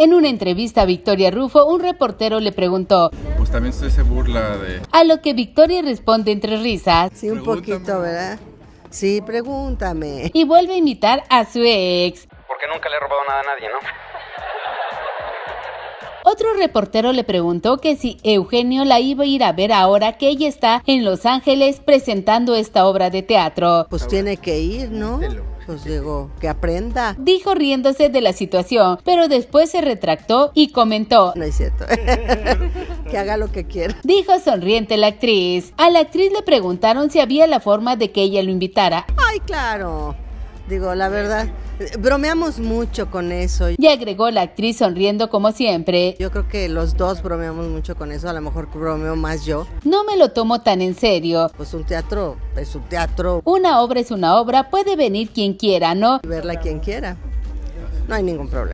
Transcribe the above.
En una entrevista a Victoria Rufo, un reportero le preguntó. Pues también usted se burla de. A lo que Victoria responde entre risas. Sí, un poquito, ¿verdad? Sí, pregúntame. Y vuelve a imitar a su ex. Porque nunca le he robado nada a nadie, ¿no? Otro reportero le preguntó que si Eugenio la iba a ir a ver ahora que ella está en Los Ángeles presentando esta obra de teatro. Pues tiene que ir, ¿no? Pues digo, que aprenda. Dijo riéndose de la situación, pero después se retractó y comentó. No es cierto. que haga lo que quiera. Dijo sonriente la actriz. A la actriz le preguntaron si había la forma de que ella lo invitara. Ay, claro. Digo, la verdad, bromeamos mucho con eso. Y agregó la actriz sonriendo como siempre. Yo creo que los dos bromeamos mucho con eso, a lo mejor bromeo más yo. No me lo tomo tan en serio. Pues un teatro es un teatro. Una obra es una obra, puede venir quien quiera, ¿no? Verla quien quiera. No hay ningún problema.